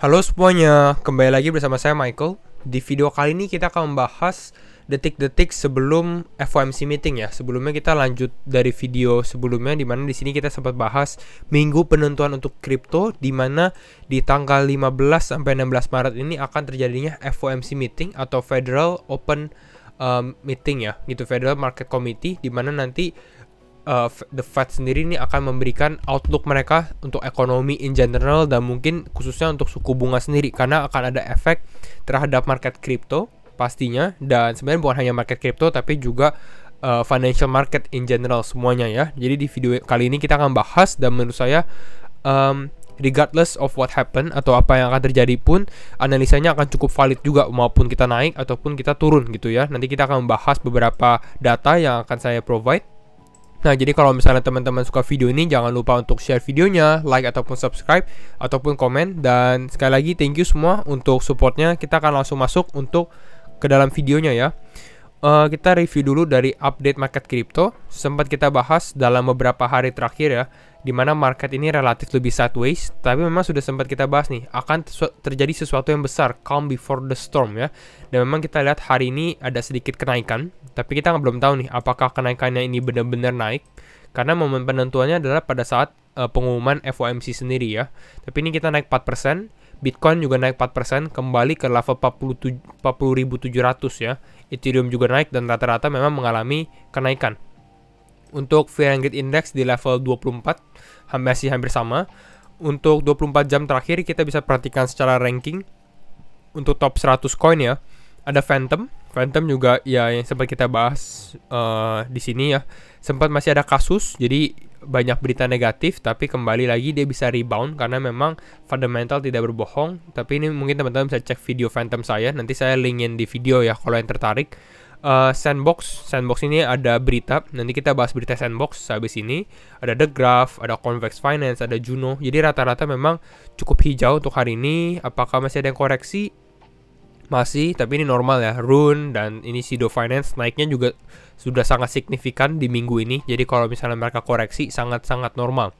Halo semuanya, kembali lagi bersama saya Michael. Di video kali ini kita akan membahas detik-detik sebelum FOMC meeting ya. Sebelumnya kita lanjut dari video sebelumnya di mana di sini kita sempat bahas minggu penentuan untuk kripto di mana di tanggal 15 sampai 16 Maret ini akan terjadinya FOMC meeting atau Federal Open um, Meeting ya, gitu Federal Market Committee di mana nanti uh, the Fed sendiri ini akan memberikan outlook mereka untuk ekonomi in general dan mungkin khususnya untuk suku bunga sendiri karena akan ada efek terhadap market crypto pastinya dan sebenarnya bukan hanya market crypto tapi juga uh, financial market in general semuanya ya. Jadi di video kali ini kita akan bahas dan menurut saya um, regardless of what happen atau apa yang akan terjadi pun analisanya akan cukup valid juga maupun kita naik ataupun kita turun gitu ya. Nanti kita akan membahas beberapa data yang akan saya provide Nah, jadi kalau misalnya teman-teman suka video ini, jangan lupa untuk share videonya, like ataupun subscribe, ataupun komen. Dan sekali lagi, thank you semua untuk supportnya. Kita akan langsung masuk untuk ke dalam videonya ya. Uh, kita review dulu dari update market crypto. Sempat kita bahas dalam beberapa hari terakhir ya di mana market ini relatif lebih sideways, tapi memang sudah sempat kita bahas nih, akan terjadi sesuatu yang besar, calm before the storm ya. Dan memang kita lihat hari ini ada sedikit kenaikan, tapi kita belum tahu nih apakah kenaikannya ini benar-benar naik, karena momen penentuannya adalah pada saat uh, pengumuman FOMC sendiri ya. Tapi ini kita naik 4%, Bitcoin juga naik 4% kembali ke level 40.700 40, ya. Ethereum juga naik dan rata-rata memang mengalami kenaikan. Untuk Fear and Index di level 24 masih hampir sama. Untuk 24 jam terakhir kita bisa perhatikan secara ranking untuk top 100 coin ya. Ada Phantom, Phantom juga ya yang sempat kita bahas uh, di sini ya. Sempat masih ada kasus, jadi banyak berita negatif tapi kembali lagi dia bisa rebound karena memang fundamental tidak berbohong tapi ini mungkin teman-teman bisa cek video Phantom saya nanti saya linkin di video ya kalau yang tertarik uh, sandbox. Sandbox ini ada berita. Nanti kita bahas berita sandbox habis ini. Ada The Graph, ada Convex Finance, ada Juno. Jadi rata-rata memang cukup hijau untuk hari ini. Apakah masih ada yang koreksi? Masih, tapi ini normal ya. Rune dan ini Sido Finance naiknya juga sudah sangat signifikan di minggu ini. Jadi kalau misalnya mereka koreksi sangat-sangat normal.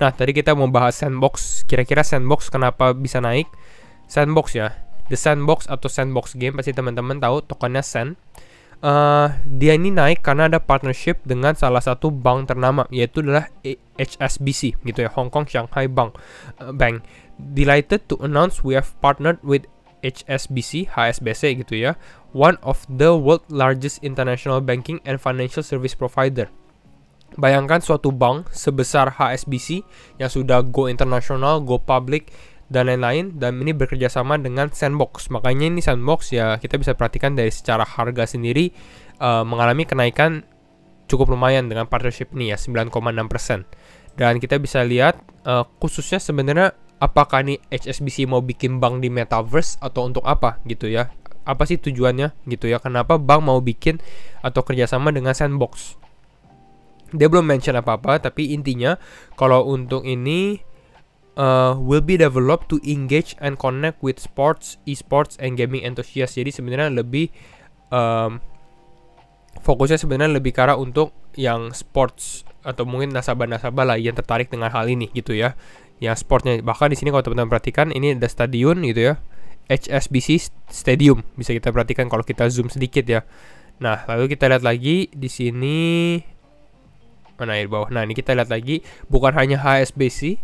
Nah, tadi kita membahas sandbox. Kira-kira sandbox kenapa bisa naik? Sandbox ya. The Sandbox atau Sandbox Game pasti teman-teman tahu tokennya Sand uh, dia ini naik karena ada partnership dengan salah satu bank ternama yaitu adalah HSBC gitu ya Hong Kong Shanghai Bank uh, Bank. Delighted to announce we have partnered with HSBC, HSBC gitu ya, one of the world largest international banking and financial service provider. Bayangkan suatu bank sebesar HSBC yang sudah go international, go public, dan lain-lain dan ini bekerja sama dengan Sandbox. Makanya ini Sandbox ya kita bisa perhatikan dari secara harga sendiri uh, mengalami kenaikan cukup lumayan dengan partnership ini ya 9,6%. Dan kita bisa lihat uh, khususnya sebenarnya apakah ini HSBC mau bikin bank di metaverse atau untuk apa gitu ya. Apa sih tujuannya gitu ya? Kenapa bank mau bikin atau kerjasama dengan Sandbox? Dia belum mention apa-apa, tapi intinya kalau untuk ini uh, will be developed to engage and connect with sports, esports, and gaming enthusiasts. Jadi sebenarnya lebih um, fokusnya sebenarnya lebih ke untuk yang sports atau mungkin nasabah-nasabah lah yang tertarik dengan hal ini gitu ya. Yang sportnya bahkan di sini kalau teman-teman perhatikan ini ada stadion gitu ya. HSBC Stadium bisa kita perhatikan kalau kita zoom sedikit ya. Nah, lalu kita lihat lagi di sini mana air bawah. Nah, ini kita lihat lagi bukan hanya HSBC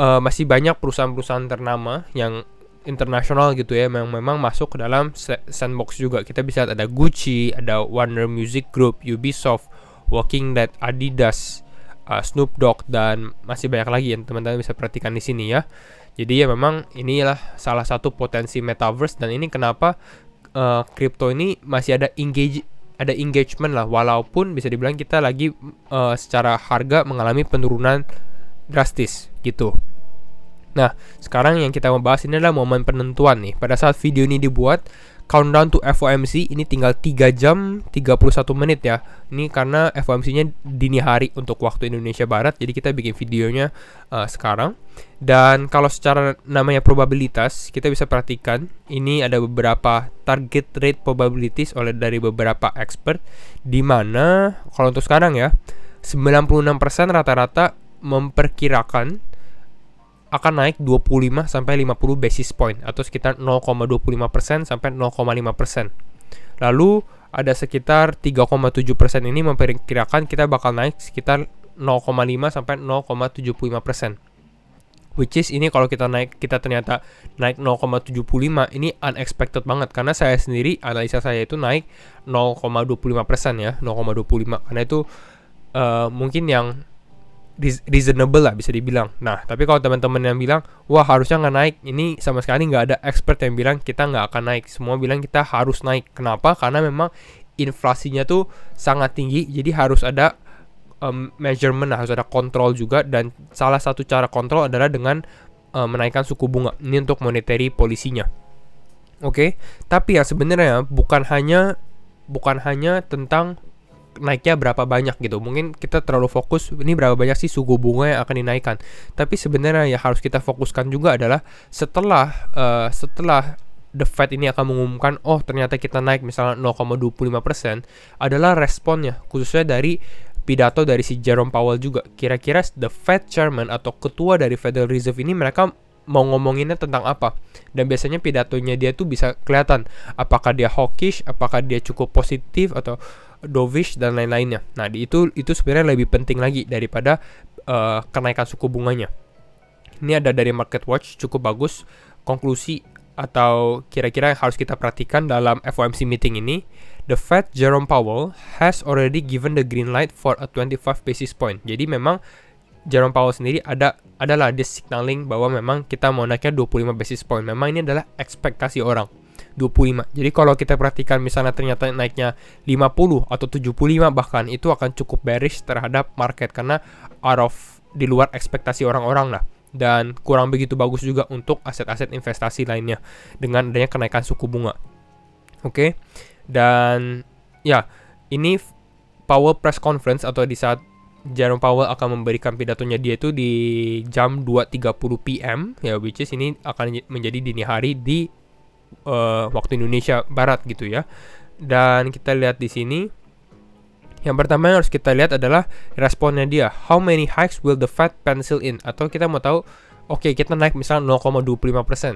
uh, masih banyak perusahaan-perusahaan ternama yang internasional gitu ya yang memang masuk ke dalam sandbox juga. Kita bisa lihat ada Gucci, ada Warner Music Group, Ubisoft, Walking Dead, Adidas, uh, Snoop Dogg dan masih banyak lagi yang teman-teman bisa perhatikan di sini ya. Jadi ya memang inilah salah satu potensi metaverse dan ini kenapa uh, ini masih ada engage ada engagement lah walaupun bisa dibilang kita lagi uh, secara harga mengalami penurunan drastis gitu. Nah, sekarang yang kita bahas ini adalah momen penentuan nih. Pada saat video ini dibuat, countdown to FOMC ini tinggal 3 jam 31 menit ya. Ini karena FOMC-nya dini hari untuk waktu Indonesia Barat, jadi kita bikin videonya uh, sekarang. Dan kalau secara namanya probabilitas, kita bisa perhatikan ini ada beberapa target rate probabilities oleh dari beberapa expert di mana kalau untuk sekarang ya 96% rata-rata memperkirakan akan naik 25 sampai 50 basis point atau sekitar 0,25% sampai 0,5%. Lalu ada sekitar 3,7% ini memperkirakan kita bakal naik sekitar 0,5 sampai 0,75%. Which is ini kalau kita naik kita ternyata naik 0,75 ini unexpected banget karena saya sendiri analisa saya itu naik 0,25% ya, 0,25 karena itu uh, mungkin yang reasonable lah bisa dibilang. Nah, tapi kalau teman-teman yang bilang, wah harusnya nggak naik, ini sama sekali nggak ada expert yang bilang kita nggak akan naik. Semua bilang kita harus naik. Kenapa? Karena memang inflasinya tuh sangat tinggi, jadi harus ada um, measurement, harus ada kontrol juga. Dan salah satu cara kontrol adalah dengan um, menaikkan suku bunga. Ini untuk monetary polisinya. Oke, okay? tapi yang sebenarnya bukan hanya bukan hanya tentang naiknya berapa banyak gitu. Mungkin kita terlalu fokus ini berapa banyak sih suku bunga yang akan dinaikkan. Tapi sebenarnya yang harus kita fokuskan juga adalah setelah uh, setelah The Fed ini akan mengumumkan, oh ternyata kita naik misalnya 0,25% adalah responnya, khususnya dari pidato dari si Jerome Powell juga. Kira-kira The Fed Chairman atau ketua dari Federal Reserve ini mereka mau ngomonginnya tentang apa dan biasanya pidatonya dia tuh bisa kelihatan apakah dia hawkish apakah dia cukup positif atau dovish dan lain-lainnya. Nah, di itu itu sebenarnya lebih penting lagi daripada uh, kenaikan suku bunganya. Ini ada dari Market Watch cukup bagus konklusi atau kira-kira yang harus kita perhatikan dalam FOMC meeting ini, the Fed Jerome Powell has already given the green light for a 25 basis point. Jadi memang Jerome Powell sendiri ada adalah dia signaling bahwa memang kita mau naiknya 25 basis point. Memang ini adalah ekspektasi orang. 25. Jadi kalau kita perhatikan misalnya ternyata naiknya 50 atau 75 bahkan itu akan cukup bearish terhadap market karena out of di luar ekspektasi orang-orang lah dan kurang begitu bagus juga untuk aset-aset investasi lainnya dengan adanya kenaikan suku bunga. Oke. Okay? Dan ya, ini Powell press conference atau di saat Jerome Powell akan memberikan pidatonya dia itu di jam 2.30 PM ya which is ini akan menjadi dini hari di uh, waktu Indonesia Barat gitu ya. Dan kita lihat di sini yang pertama yang harus kita lihat adalah responnya dia. How many hikes will the Fed pencil in? Atau kita mau tahu, oke okay, kita naik misal 0,25%. persen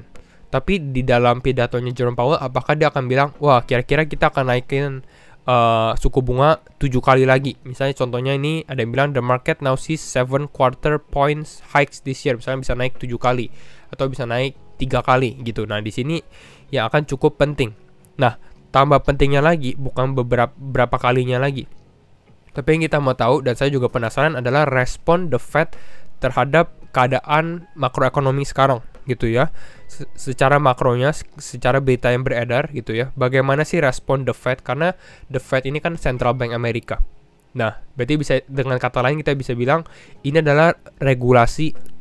Tapi di dalam pidatonya Jerome Powell, apakah dia akan bilang, wah kira-kira kita akan naikin uh, suku bunga 7 kali lagi. Misalnya contohnya ini ada yang bilang the market now sees 7 quarter points hikes this year. Misalnya bisa naik 7 kali atau bisa naik tiga kali gitu. Nah di sini yang akan cukup penting. Nah, tambah pentingnya lagi bukan beberapa berapa kalinya lagi. Tapi yang kita mau tahu dan saya juga penasaran adalah respon the Fed terhadap keadaan makroekonomi sekarang gitu ya. Se secara makronya, secara berita yang beredar gitu ya. Bagaimana sih respon the Fed karena the Fed ini kan central bank Amerika. Nah, berarti bisa dengan kata lain kita bisa bilang ini adalah regulasi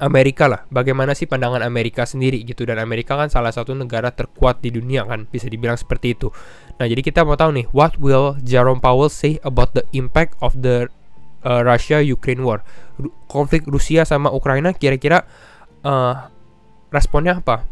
Amerika lah, bagaimana sih pandangan Amerika sendiri gitu dan Amerika kan salah satu negara terkuat di dunia kan bisa dibilang seperti itu. Nah jadi kita mau tahu nih what will Jerome Powell say about the impact of the uh, Russia Ukraine war Ru konflik Rusia sama Ukraina kira-kira uh, responnya apa?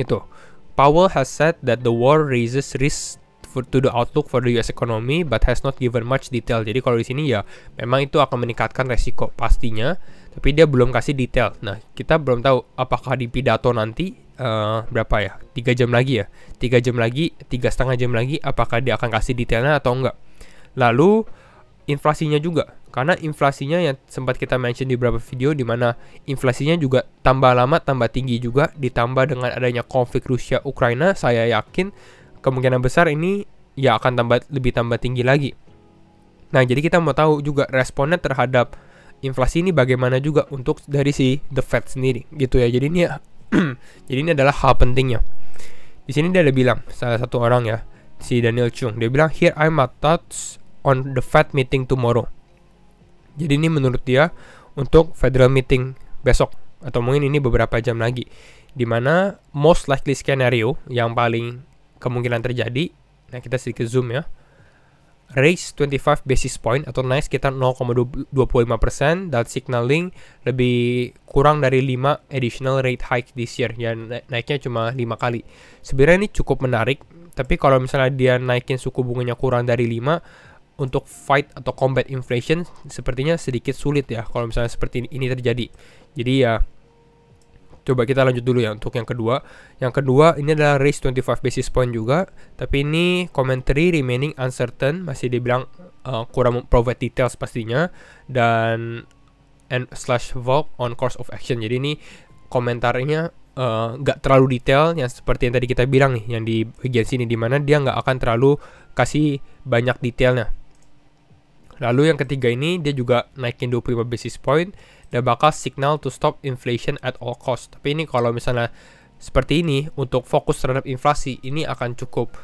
Gitu. Powell has said that the war raises risk for, to the outlook for the US economy but has not given much detail. Jadi kalau di sini ya memang itu akan meningkatkan resiko pastinya tapi dia belum kasih detail. Nah, kita belum tahu apakah di pidato nanti uh, berapa ya? Tiga jam lagi ya? Tiga jam lagi, tiga setengah jam lagi, apakah dia akan kasih detailnya atau enggak? Lalu inflasinya juga, karena inflasinya yang sempat kita mention di beberapa video, di mana inflasinya juga tambah lama, tambah tinggi juga, ditambah dengan adanya konflik Rusia Ukraina, saya yakin kemungkinan besar ini ya akan tambah lebih tambah tinggi lagi. Nah, jadi kita mau tahu juga responnya terhadap inflasi ini bagaimana juga untuk dari si The Fed sendiri gitu ya. Jadi ini ya, jadi ini adalah hal pentingnya. Di sini dia ada bilang salah satu orang ya, si Daniel Chung, dia bilang here I'm my thoughts on the Fed meeting tomorrow. Jadi ini menurut dia untuk federal meeting besok atau mungkin ini beberapa jam lagi di mana most likely scenario yang paling kemungkinan terjadi nah kita sedikit zoom ya raise 25 basis point atau naik sekitar 0,25% dan signaling lebih kurang dari 5 additional rate hike this year yang naiknya cuma 5 kali sebenarnya ini cukup menarik tapi kalau misalnya dia naikin suku bunganya kurang dari 5 untuk fight atau combat inflation sepertinya sedikit sulit ya kalau misalnya seperti ini terjadi jadi ya Coba kita lanjut dulu ya untuk yang kedua. Yang kedua ini adalah raise 25 basis point juga, tapi ini commentary remaining uncertain masih dibilang uh, kurang provide details pastinya dan and slash vote on course of action. Jadi ini komentarnya eh, nggak uh, terlalu detail yang seperti yang tadi kita bilang nih yang di bagian sini dimana dia nggak akan terlalu kasih banyak detailnya lalu yang ketiga ini dia juga naikin 25 basis point dan bakal signal to stop inflation at all cost. Tapi ini kalau misalnya seperti ini untuk fokus terhadap inflasi ini akan cukup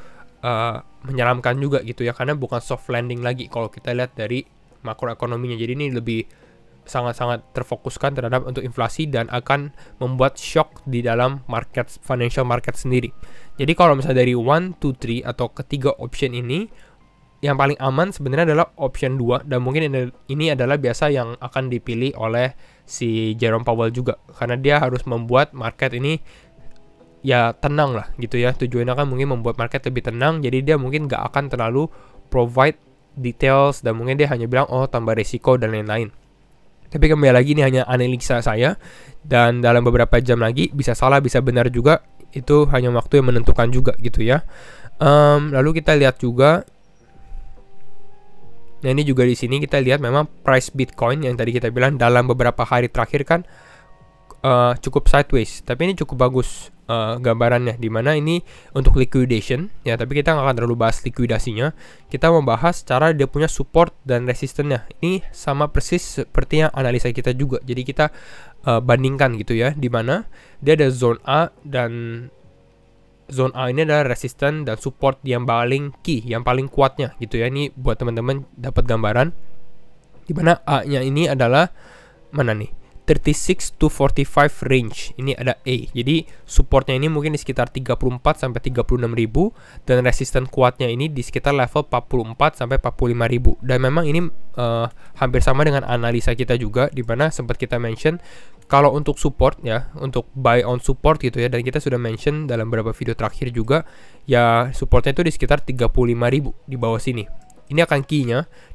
uh, menyeramkan juga gitu ya karena bukan soft landing lagi kalau kita lihat dari makroekonominya. Jadi ini lebih sangat-sangat terfokuskan terhadap untuk inflasi dan akan membuat shock di dalam market financial market sendiri. Jadi kalau misalnya dari 1 to 3 atau ketiga option ini yang paling aman sebenarnya adalah option 2 dan mungkin ini adalah biasa yang akan dipilih oleh si Jerome Powell juga karena dia harus membuat market ini ya tenang lah gitu ya tujuannya kan mungkin membuat market lebih tenang jadi dia mungkin nggak akan terlalu provide details dan mungkin dia hanya bilang oh tambah resiko dan lain-lain tapi kembali lagi ini hanya analisa saya dan dalam beberapa jam lagi bisa salah bisa benar juga itu hanya waktu yang menentukan juga gitu ya um, lalu kita lihat juga Nah ini juga di sini kita lihat memang price Bitcoin yang tadi kita bilang dalam beberapa hari terakhir kan uh, cukup sideways. Tapi ini cukup bagus uh, gambarannya. Dimana ini untuk liquidation ya. Tapi kita nggak akan terlalu bahas likuidasinya. Kita membahas cara dia punya support dan resistennya. Ini sama persis seperti yang analisa kita juga. Jadi kita uh, bandingkan gitu ya. Dimana dia ada zone A dan zone A ini adalah resisten dan support yang paling key, yang paling kuatnya gitu ya. Ini buat teman-teman dapat gambaran di mana A-nya ini adalah mana nih? 36 to 45 range. Ini ada A. Jadi supportnya ini mungkin di sekitar 34 sampai 36 ribu dan resisten kuatnya ini di sekitar level 44 sampai 45 ribu. Dan memang ini uh, hampir sama dengan analisa kita juga di mana sempat kita mention kalau untuk support ya, untuk buy on support gitu ya dan kita sudah mention dalam beberapa video terakhir juga ya supportnya itu di sekitar 35 ribu di bawah sini ini akan key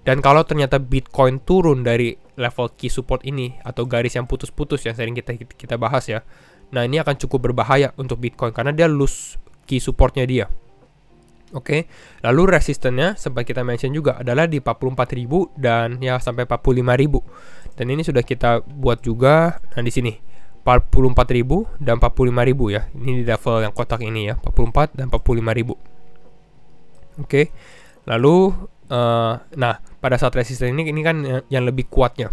dan kalau ternyata Bitcoin turun dari level key support ini atau garis yang putus-putus yang sering kita kita bahas ya. Nah, ini akan cukup berbahaya untuk Bitcoin karena dia lose key supportnya dia. Oke, okay. lalu resistennya sempat kita mention juga adalah di 44.000 dan ya sampai 45.000. Dan ini sudah kita buat juga nah di sini 44.000 dan 45.000 ya. Ini di level yang kotak ini ya, 44 dan 45.000. Oke. Okay. Lalu Eh, nah, pada saat resisten ini ini kan yang, lebih kuatnya.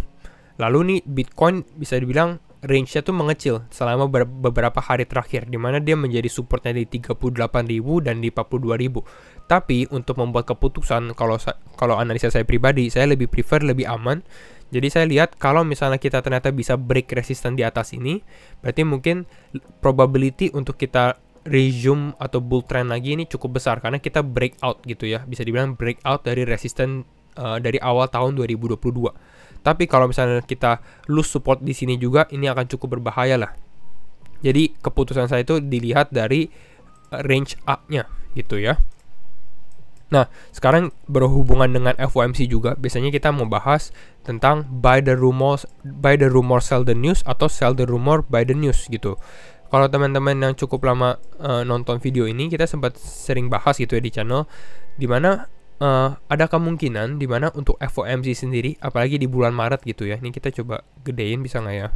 Lalu nih Bitcoin bisa dibilang range-nya tuh mengecil selama beberapa hari terakhir di mana dia menjadi supportnya di 38.000 dan di 42.000. Tapi untuk membuat keputusan kalau kalau analisa saya pribadi, saya lebih prefer lebih aman. Jadi saya lihat kalau misalnya kita ternyata bisa break resisten di atas ini, berarti mungkin probability untuk kita resume atau bull trend lagi ini cukup besar karena kita breakout gitu ya. Bisa dibilang breakout dari resisten uh, dari awal tahun 2022. Tapi kalau misalnya kita lose support di sini juga ini akan cukup berbahaya lah. Jadi keputusan saya itu dilihat dari eh, range A-nya gitu ya. Nah, sekarang berhubungan dengan FOMC juga, biasanya kita mau bahas tentang buy the rumor buy the rumor sell the news atau sell the rumor buy the news gitu. Kalau teman-teman yang cukup lama uh, nonton video ini, kita sempat sering bahas gitu ya di channel, dimana uh, eh, ada kemungkinan dimana untuk FOMC sendiri, apalagi di bulan Maret gitu ya. Ini kita coba gedein bisa nggak ya?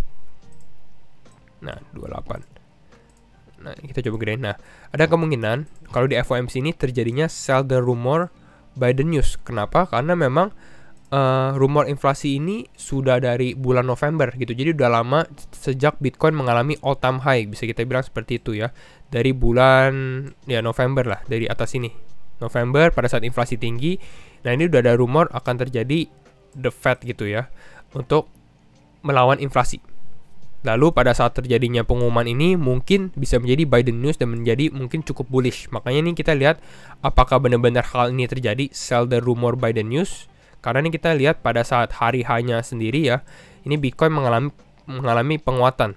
Nah, 28. Nah, kita coba gedein. Nah, ada kemungkinan kalau di FOMC ini terjadinya sell the rumor by the news. Kenapa? Karena memang uh, rumor inflasi ini sudah dari bulan November gitu. Jadi udah lama sejak Bitcoin mengalami all time high, bisa kita bilang seperti itu ya. Dari bulan ya November lah, dari atas ini. November pada saat inflasi tinggi. Nah, ini udah ada rumor akan terjadi the Fed gitu ya untuk melawan inflasi. Lalu pada saat terjadinya pengumuman ini mungkin bisa menjadi Biden news dan menjadi mungkin cukup bullish. Makanya ini kita lihat apakah benar-benar hal ini terjadi sell the rumor Biden news karena ini kita lihat pada saat hari hanya sendiri ya, ini Bitcoin mengalami mengalami penguatan.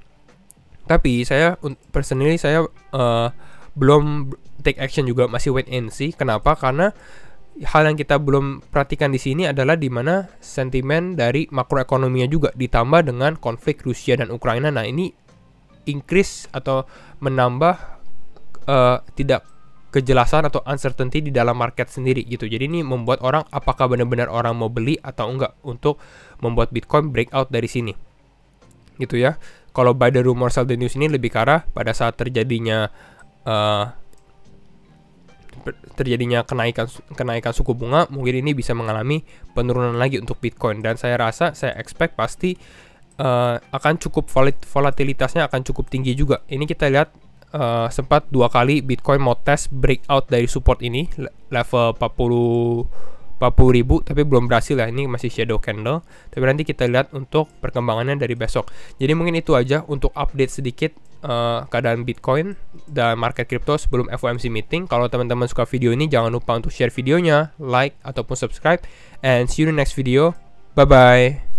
Tapi saya personally saya uh, belum take action juga masih wait and see. Kenapa? Karena hal yang kita belum perhatikan di sini adalah di mana sentimen dari makroekonominya juga ditambah dengan konflik Rusia dan Ukraina. Nah, ini increase atau menambah uh, tidak kejelasan atau uncertainty di dalam market sendiri gitu. Jadi ini membuat orang apakah benar-benar orang mau beli atau enggak untuk membuat Bitcoin breakout dari sini. Gitu ya. Kalau by the rumor sell the news ini lebih ke pada saat terjadinya uh, terjadinya kenaikan kenaikan suku bunga mungkin ini bisa mengalami penurunan lagi untuk Bitcoin dan saya rasa saya expect pasti uh, akan cukup volatilitasnya akan cukup tinggi juga. Ini kita lihat uh, sempat dua kali Bitcoin mau tes breakout dari support ini level 40 40 ribu tapi belum berhasil ya ini masih shadow candle tapi nanti kita lihat untuk perkembangannya dari besok jadi mungkin itu aja untuk update sedikit uh, keadaan Bitcoin dan market crypto sebelum FOMC meeting. Kalau teman-teman suka video ini, jangan lupa untuk share videonya, like, ataupun subscribe. And see you in the next video. Bye-bye.